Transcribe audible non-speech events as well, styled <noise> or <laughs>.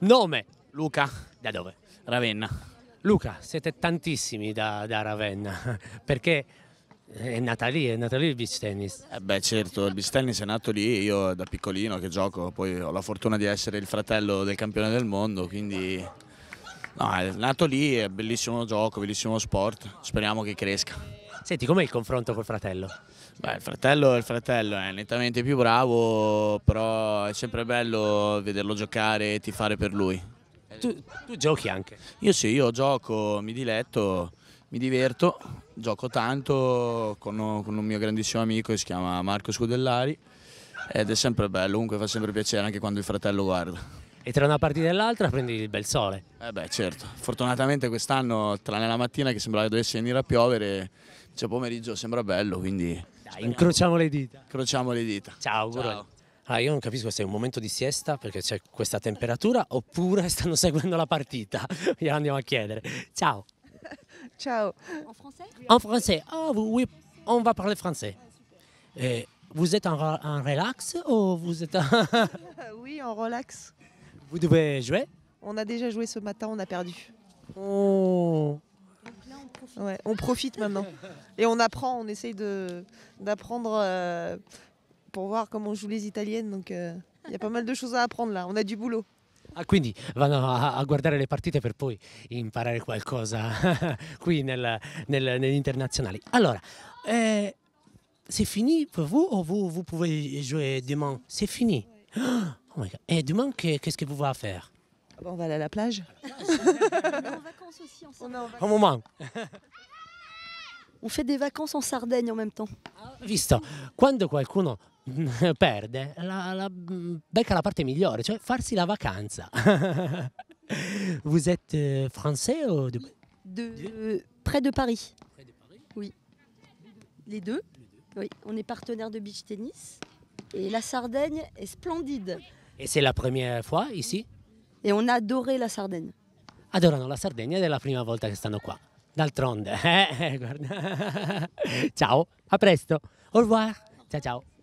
Nome? Luca. Da dove? Ravenna. Luca, siete tantissimi da, da Ravenna, <laughs> perché è nata lì, è nata lì il beach tennis. Eh beh certo, il beach tennis è nato lì, io da piccolino che gioco, poi ho la fortuna di essere il fratello del campione del mondo, quindi no, è nato lì, è bellissimo gioco, bellissimo sport, speriamo che cresca. Senti, com'è il confronto col fratello? Beh, il fratello, il fratello è nettamente più bravo, però è sempre bello vederlo giocare e tifare per lui. Tu, tu giochi anche? Io sì, io gioco, mi diletto, mi diverto, gioco tanto con, con un mio grandissimo amico che si chiama Marco Scudellari ed è sempre bello, comunque fa sempre piacere anche quando il fratello guarda e tra una partita e l'altra prendi il bel sole. Eh beh certo, fortunatamente quest'anno tranne la mattina che sembrava dovesse venire a piovere cioè, pomeriggio sembra bello, quindi... Dai, incrociamo le dita. Incrociamo le dita. Ciao, Ciao. Ah, io non capisco se è un momento di siesta perché c'è questa temperatura oppure stanno seguendo la partita. Glielo <laughs> andiamo a chiedere. Ciao. <laughs> Ciao. En français En français. oh, oui, on va parler français. Eh, vous êtes en, en, relax ou vous êtes en... <laughs> oui, en relax. Vous devez jouer On a déjà joué ce matin, on a perdu. Oh. on, profite. maintenant. Et on apprend, on essaye d'apprendre euh, pour voir comment jouent les Italiennes. Donc euh, il y a pas mal de choses à apprendre là. On a du boulot. Ah, quindi vanno a, les guardare le partite per poi imparare qualcosa <laughs> qui nel, nel, eh, c'est fini pour vous ou vous, pouvez jouer demain C'est fini. Oh Et eh, demain, qu'est-ce que vous allez faire ah, bah, On va aller à la plage. <laughs> on en vacances aussi en oh, moment. <laughs> On fait des vacances en Sardaigne en même temps. Ah, visto, quando qualcuno <laughs> perde, la, la, becca la parte migliore, cioè farsi la vacanza. Vous êtes euh, français ou de... près de Paris. Près de Paris Oui. Les deux. Oui, on est partenaire de beach tennis et la Sardaigne est splendide. Et c'est la première fois ici Et on a adoré la Sardaigne. adorano la Sardegna ed è la prima volta che stanno qua. D'altronde, <laughs> eh? ciao, a presto, au revoir, ciao ciao.